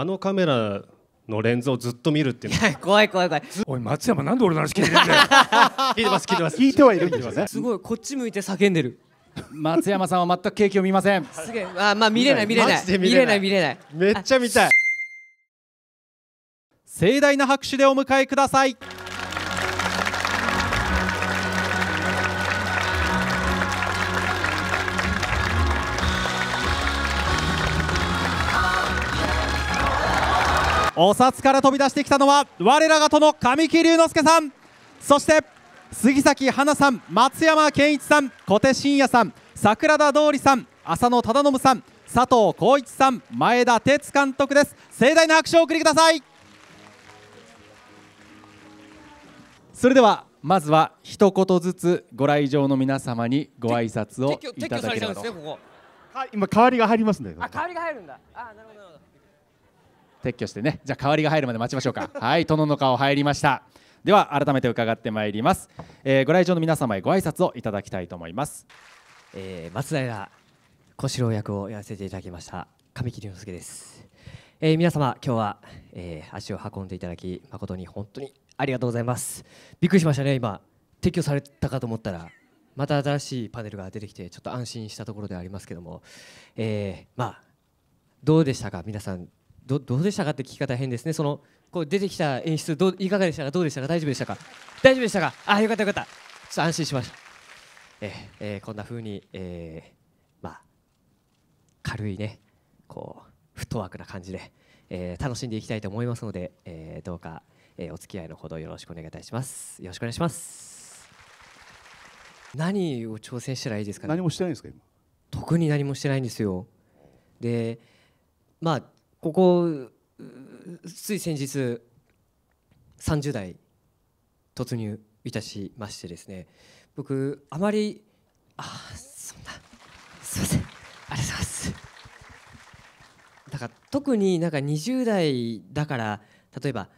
あのカメラのレンズをずっと見るっていうのは怖い怖い怖いおい松山なんで俺の話聞いてるんだよ 聞いてます聞いてます聞いてはいるんですねすごいこっち向いて叫んでる松山さんは全く景気を見ませんすげえあまあ見れない見れない見れない見れないめっちゃ見たい盛大な拍手でお迎えくださいお札から飛び出してきたのは我らがとの神木隆之介さんそして杉咲花さん松山健一さん小手伸也さん桜田通さん浅野忠信さん佐藤浩一さん前田哲監督です盛大な拍手をお送りくださいそれではまずは一言ずつご来場の皆様にご挨拶をいただければと、ね、今代わりが入りますんあ代わりが入るんだあなるほど撤去してねじゃあ代わりが入るまで待ちましょうか はい殿の顔入りましたでは改めて伺ってまいります、えー、ご来場の皆様へご挨拶をいただきたいと思います、えー、松平小四郎役をやらせていただきました神木隆之介です、えー、皆様今日は、えー、足を運んでいただき誠に本当にありがとうございますびっくりしましたね今撤去されたかと思ったらまた新しいパネルが出てきてちょっと安心したところでありますけども、えー、まあどうでしたか皆さんどどうでしたかって聞き方変ですねそのこう出てきた演出どういかがでしたかどうでしたか大丈夫でしたか大丈夫でしたかあよかったよかったちょっと安心しましたええー、こんなふうに、えー、まあ軽いねこうフットワークな感じで、えー、楽しんでいきたいと思いますので、えー、どうか、えー、お付き合いのほどよろしくお願いいたしますよろしくお願いします何を挑戦したらいいですか、ね、何もしてないんですか特に何もしてないんですよでまあここつい先日30代突入いたしましてですね僕あまりあそんなすいませんありがとうございますだから特になんか20代だから例えば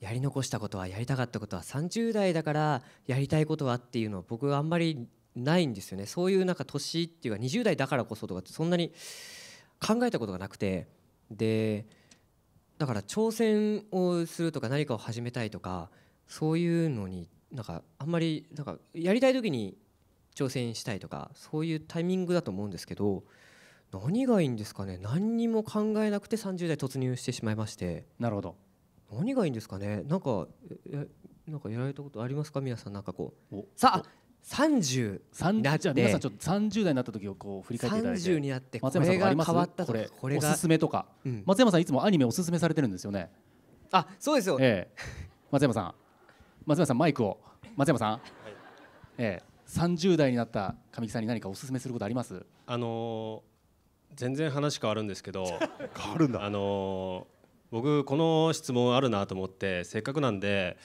やり残したことはやりたかったことは30代だからやりたいことはっていうのは僕はあんまりないんですよねそういうなんか年っていうか20代だからこそとかってそんなに考えたことがなくて。でだから挑戦をするとか何かを始めたいとかそういうのになんかあんまりなんかやりたい時に挑戦したいとかそういうタイミングだと思うんですけど何がいいんですかね何にも考えなくて30代突入してしまいましてなるほど何がいいんですかねなんかなんかやられたことありますか皆さんなんかこうさあ三十になって皆さんちょっと30代になった時をこう振り返っていただいて30になってこれが変わったとかこれおすすめとか、うん、松山さんいつもアニメおすすめされてるんですよねあそうですよ、ええ、松山さん松山さんマイクを松山さん、はい、ええ、30代になった神木さんに何かおすすめすることありますあのー、全然話変わるんですけど 変わるんだあのー、僕この質問あるなと思ってせっかくなんで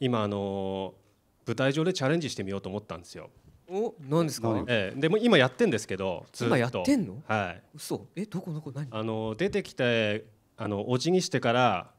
今あのー舞台上でチャレンジしてみようと思ったんですよ。お、なんですか。ええ、でも今やってんですけど、今やってんの？はい。嘘。え、どこどこ何？あの出てきてあのお辞儀してから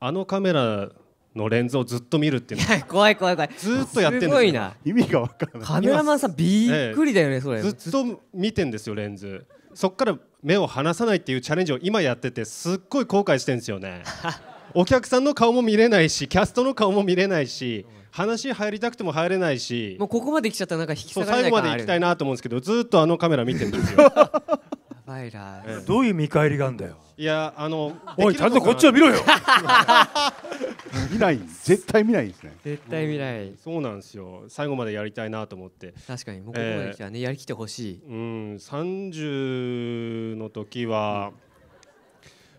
あのカメラのレンズをずっと見るっていう怖い怖い怖いずっとやってるんですよ意味がわからないカメラマンさんびっくりだよね、それずっと見てんですよレンズそっから目を離さないっていうチャレンジを今やっててすっごい後悔してんですよね お客さんの顔も見れないしキャストの顔も見れないし話入りたくても入れないしもうここまで来ちゃったらなんか引き下がれない最後まで行きたいなと思うんですけどずっとあのカメラ見てるんですよバイラーどういう見返りがあるんだよいやあのおいちゃんとこっちを見ろよ 見ない絶対見ないですね絶対見ない、うん、そうなんですよ最後までやりたいなと思って確かにもうここまで来たらね、えー、やりきってほしいうん30の時は、うん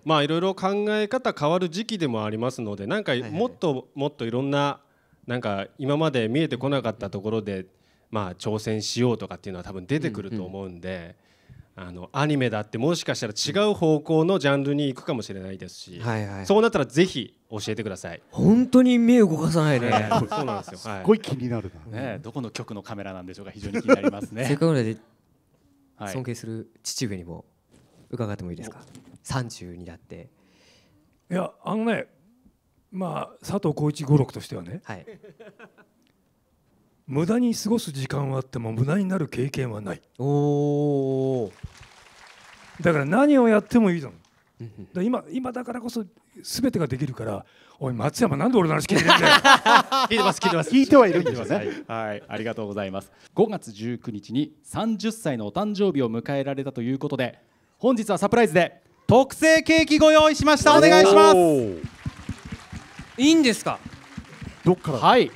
まあいろいろ考え方変わる時期でもありますのでなんかもっともっといろんななんか今まで見えてこなかったところでまあ挑戦しようとかっていうのは多分出てくると思うんで。あのアニメだってもしかしたら違う方向のジャンルに行くかもしれないですし、はいはい、そうなったらぜひ教えてください本当に目を動かさないねそうなんですよ、はい、すごい気になるな、ね、どこの局のカメラなんでしょうか非常に気になりますねせっかくので尊敬する父上にも伺ってもいいですか、30になっていやあのねまあ佐藤浩市五六としてはね、はい、無駄に過ごす時間はあっても無駄になる経験はないおだから何をやってもいいぞだ今今だからこそ全てができるからおい松山なんで俺の話聞いてるんだよ 聞いてます聞いてますはいるんですねはい、ありがとうございます5月19日に30歳のお誕生日を迎えられたということで本日はサプライズで特製ケーキご用意しましたお願いしますいいんですかどっからはい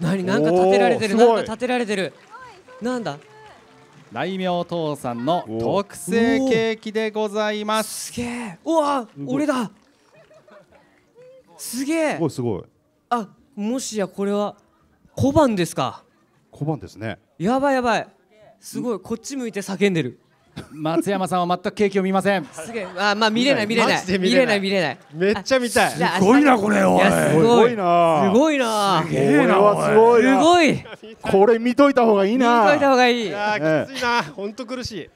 なになんか立てられてるなんか立てられてるなんだ大名父さんの特製ケーキでございますすげえうわ俺だすげえすごいすごいあもしやこれは小判ですか小判ですねやばいやばいすごいこっち向いて叫んでる松山さんは全く景気を見ませんすげえあまあ見れない見れない見れない見れないめっちゃ見たいすごいなこれおすごいなすごいなすげえなすごいすごいこれ見といた方がいいな見といた方がいいいやきついな本当苦しい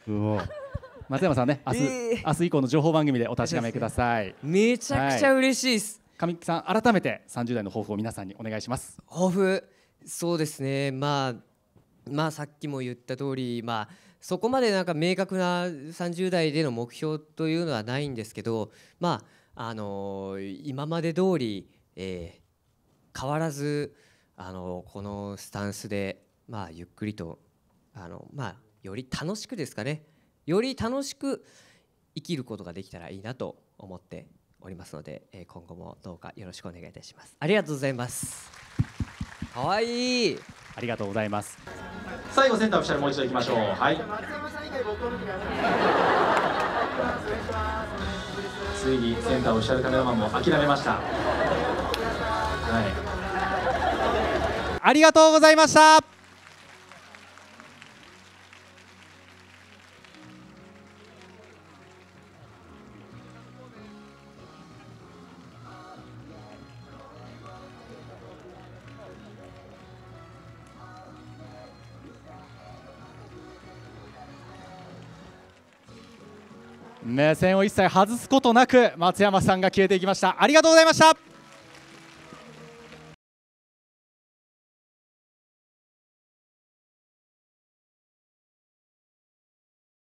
松山さんね明日、明日以降の情報番組でお確かめくださいめちゃくちゃ嬉しいです、神木さん改めて30代の抱負を皆さんにお願いします抱負そうですねまあまあ、さっきも言った通り、まあ、そこまでなんか明確な30代での目標というのはないんですけど、まああの今まで通り、えー、変わらず、あのこのスタンスで、まあ、ゆっくりと、あのまあ、より楽しくですかねより楽しく生きることができたらいいなと思っておりますので、えー、今後もどうかよろしくお願いいたします。ありがとうございます。かわいい。ありがとうございます最後センターオフィシャルもう一度いきましょうはいついにセンターオフィシャルカメラマンも諦めましたはいありがとうございました目線を一切外すことなく松山さんが消えていきましたありがとうございました